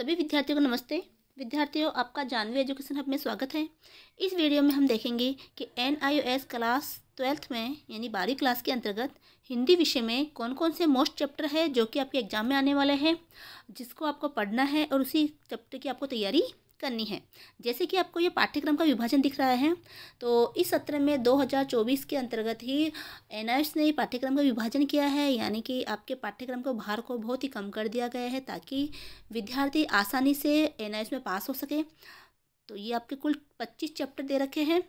सभी विद्यार्थियों को नमस्ते विद्यार्थियों आपका जानवी एजुकेशन हब में स्वागत है इस वीडियो में हम देखेंगे कि एन क्लास ट्वेल्थ में यानी बारहवीं क्लास के अंतर्गत हिंदी विषय में कौन कौन से मोस्ट चैप्टर है जो कि आपके एग्जाम में आने वाले हैं जिसको आपको पढ़ना है और उसी चैप्टर की आपको तैयारी करनी है जैसे कि आपको ये पाठ्यक्रम का विभाजन दिख रहा है तो इस सत्र में 2024 के अंतर्गत ही एन ने पाठ्यक्रम का विभाजन किया है यानी कि आपके पाठ्यक्रम को भार को बहुत ही कम कर दिया गया है ताकि विद्यार्थी आसानी से एन में पास हो सके तो ये आपके कुल पच्चीस चैप्टर दे रखे हैं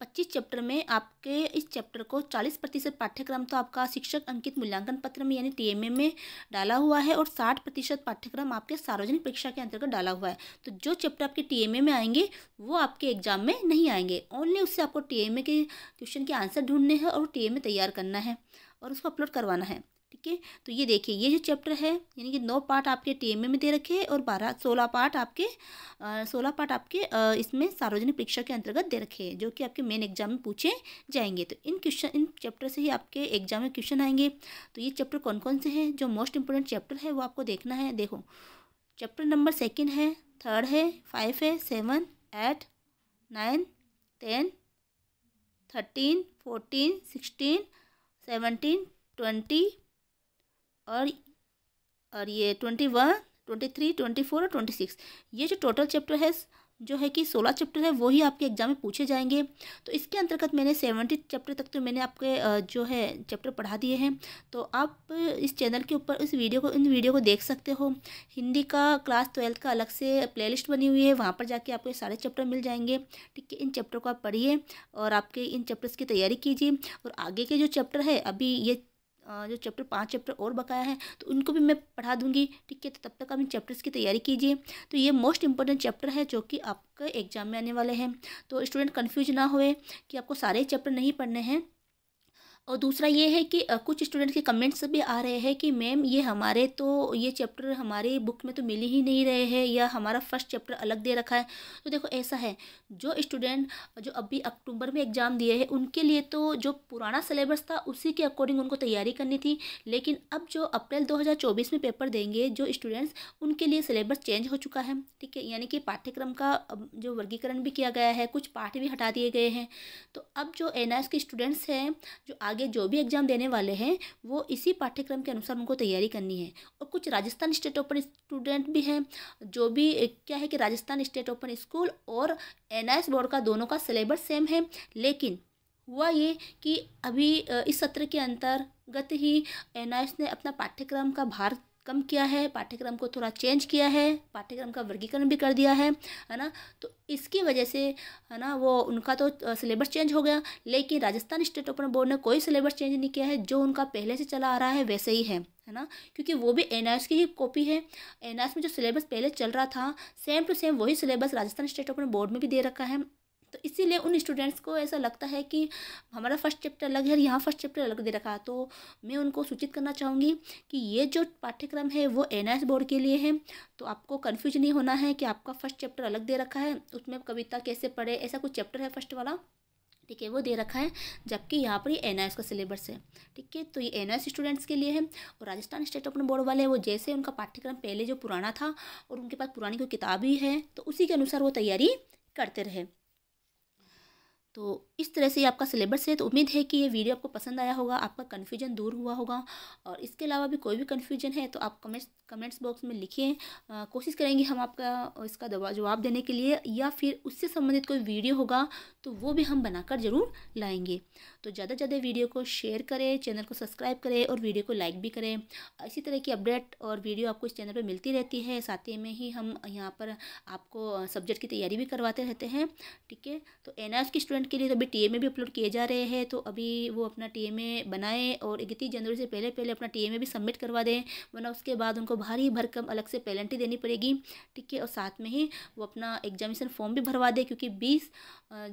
पच्चीस चैप्टर में आपके इस चैप्टर को चालीस प्रतिशत पाठ्यक्रम तो आपका शिक्षक अंकित मूल्यांकन पत्र में यानी टी में डाला हुआ है और साठ प्रतिशत पाठ्यक्रम आपके सार्वजनिक परीक्षा के अंतर्गत डाला हुआ है तो जो चैप्टर आपके टीएमए में आएंगे वो आपके एग्जाम में नहीं आएंगे ओनली उससे आपको टी के क्वेश्चन के आंसर ढूंढने हैं और टी तैयार करना है और उसको अपलोड करवाना है ठीक है तो ये देखिए ये जो चैप्टर है यानी कि नौ पार्ट आपके टी में दे रखे हैं और बारह सोलह पार्ट आपके सोलह पार्ट आपके इसमें सार्वजनिक परीक्षा के अंतर्गत दे रखे हैं जो कि आपके मेन एग्जाम में पूछे जाएंगे तो इन क्वेश्चन इन चैप्टर से ही आपके एग्जाम में क्वेश्चन आएंगे तो ये चैप्टर कौन कौन से हैं जो मोस्ट इंपॉर्टेंट चैप्टर है वो आपको देखना है देखो चैप्टर नंबर सेकेंड है थर्ड है फाइव है seven eight nine ten thirteen fourteen sixteen seventeen twenty और और ये twenty one twenty three twenty four और ट्वेंटी सिक्स ये जो टोटल चैप्टर है जो है कि सोलह चैप्टर है वही आपके एग्जाम में पूछे जाएंगे तो इसके अंतर्गत मैंने सेवेंटी चैप्टर तक तो मैंने आपके जो है चैप्टर पढ़ा दिए हैं तो आप इस चैनल के ऊपर इस वीडियो को इन वीडियो को देख सकते हो हिंदी का क्लास ट्वेल्थ का अलग से प्लेलिस्ट बनी हुई है वहाँ पर जाके आपको सारे चैप्टर मिल जाएंगे ठीक है इन चैप्टर को आप पढ़िए और आपके इन चैप्टर्स की तैयारी कीजिए और आगे के जो चैप्टर है अभी ये जो चैप्टर पाँच चैप्टर और बकाया है तो उनको भी मैं पढ़ा दूँगी ठीक है तो तब तक आप इन चैप्टर्स की तैयारी कीजिए तो ये मोस्ट इंपॉर्टेंट चैप्टर है जो कि आपके एग्जाम में आने वाले हैं तो स्टूडेंट कन्फ्यूज ना होए कि आपको सारे चैप्टर नहीं पढ़ने हैं और दूसरा ये है कि कुछ स्टूडेंट के कमेंट्स भी आ रहे हैं कि मैम ये हमारे तो ये चैप्टर हमारे बुक में तो मिल ही नहीं रहे हैं या हमारा फर्स्ट चैप्टर अलग दे रखा है तो देखो ऐसा है जो स्टूडेंट जो अभी अक्टूबर में एग्ज़ाम दिए हैं उनके लिए तो जो पुराना सिलेबस था उसी के अकॉर्डिंग उनको तैयारी करनी थी लेकिन अब जो अप्रैल दो में पेपर देंगे जो स्टूडेंट्स उनके लिए सिलेबस चेंज हो चुका है ठीक है यानी कि पाठ्यक्रम का जो वर्गीकरण भी किया गया है कुछ पाठ भी हटा दिए गए हैं तो अब जो एन के स्टूडेंट्स हैं जो आगे आगे जो भी एग्ज़ाम देने वाले हैं वो इसी पाठ्यक्रम के अनुसार उनको तैयारी करनी है और कुछ राजस्थान स्टेट ओपन स्टूडेंट भी हैं जो भी क्या है कि राजस्थान स्टेट ओपन स्कूल और एन बोर्ड का दोनों का सिलेबस सेम है लेकिन हुआ ये कि अभी इस सत्र के अंतर्गत ही एन ने अपना पाठ्यक्रम का भारत कम किया है पाठ्यक्रम को थोड़ा चेंज किया है पाठ्यक्रम का वर्गीकरण भी कर दिया है है ना तो इसकी वजह से है ना वो उनका तो सिलेबस चेंज हो गया लेकिन राजस्थान स्टेट ओपन बोर्ड ने कोई सिलेबस चेंज नहीं किया है जो उनका पहले से चला आ रहा है वैसे ही है है ना क्योंकि वो भी एन की ही कॉपी है एन में जो सिलेबस पहले चल रहा था सेम टू सेम वही syllabus Rajasthan state open board में भी दे रखा है तो इसीलिए उन स्टूडेंट्स को ऐसा लगता है कि हमारा फर्स्ट चैप्टर अलग है और यहाँ फर्स्ट चैप्टर अलग दे रखा तो मैं उनको सूचित करना चाहूँगी कि ये जो पाठ्यक्रम है वो एन बोर्ड के लिए है तो आपको कन्फ्यूज नहीं होना है कि आपका फर्स्ट चैप्टर अलग दे रखा है उसमें कविता कैसे पढ़े ऐसा कुछ चैप्टर है फर्स्ट वाला ठीक है वो दे रखा है जबकि यहाँ पर ये एन का सिलेबस है ठीक है तो ये एन स्टूडेंट्स के लिए है और राजस्थान स्टेट ओपन बोर्ड वाले वो जैसे उनका पाठ्यक्रम पहले जो पुराना था और उनके पास पुरानी कोई किताब ही है तो उसी के अनुसार वो तैयारी करते रहे तो इस तरह से ये आपका सिलेबस है तो उम्मीद है कि ये वीडियो आपको पसंद आया होगा आपका कन्फ्यूजन दूर हुआ होगा और इसके अलावा भी कोई भी कन्फ्यूजन है तो आप कमेंट्स कमेंट्स बॉक्स में लिखिए कोशिश करेंगे हम आपका इसका जवाब देने के लिए या फिर उससे संबंधित कोई वीडियो होगा तो वो भी हम बनाकर ज़रूर लाएँगे तो ज़्यादा से ज़्यादा वीडियो को शेयर करें चैनल को सब्सक्राइब करें और वीडियो को लाइक भी करें इसी तरह की अपडेट और वीडियो आपको इस चैनल पर मिलती रहती है साथ ही में ही हम यहाँ पर आपको सब्जेक्ट की तैयारी भी करवाते रहते हैं ठीक है तो एन की स्टूडेंट स्टूडेंट के लिए तो अभी टी में भी अपलोड किए जा रहे हैं तो अभी वो अपना टी में बनाए और इकतीस जनवरी से पहले पहले अपना टी में भी सबमिट करवा दें वरना उसके बाद उनको भारी भरकम अलग से पेनल्टी देनी पड़ेगी ठीक है और साथ में ही वो अपना एग्जामिशन फॉर्म भी भरवा दें क्योंकि बीस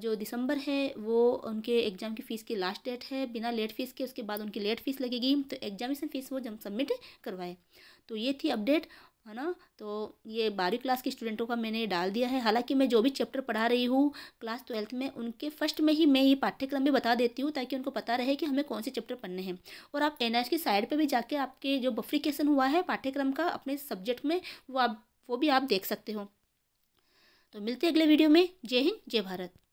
जो दिसंबर है वो उनके एग्ज़ाम की फ़ीस की लास्ट डेट है बिना लेट फीस के उसके बाद उनकी लेट फीस लगेगी तो एग्जामिशन फ़ीस वो जब सबमिट करवाए तो ये थी अपडेट है ना तो ये बारहवीं क्लास के स्टूडेंटों का मैंने डाल दिया है हालांकि मैं जो भी चैप्टर पढ़ा रही हूँ क्लास ट्वेल्थ में उनके फर्स्ट में ही मैं ये पाठ्यक्रम भी बता देती हूँ ताकि उनको पता रहे कि हमें कौन से चैप्टर पढ़ने हैं और आप एन की साइड पर भी जाके आपके जो बफ्रिकेशन हुआ है पाठ्यक्रम का अपने सब्जेक्ट में वो आप वो भी आप देख सकते हो तो मिलते अगले वीडियो में जय हिंद जय भारत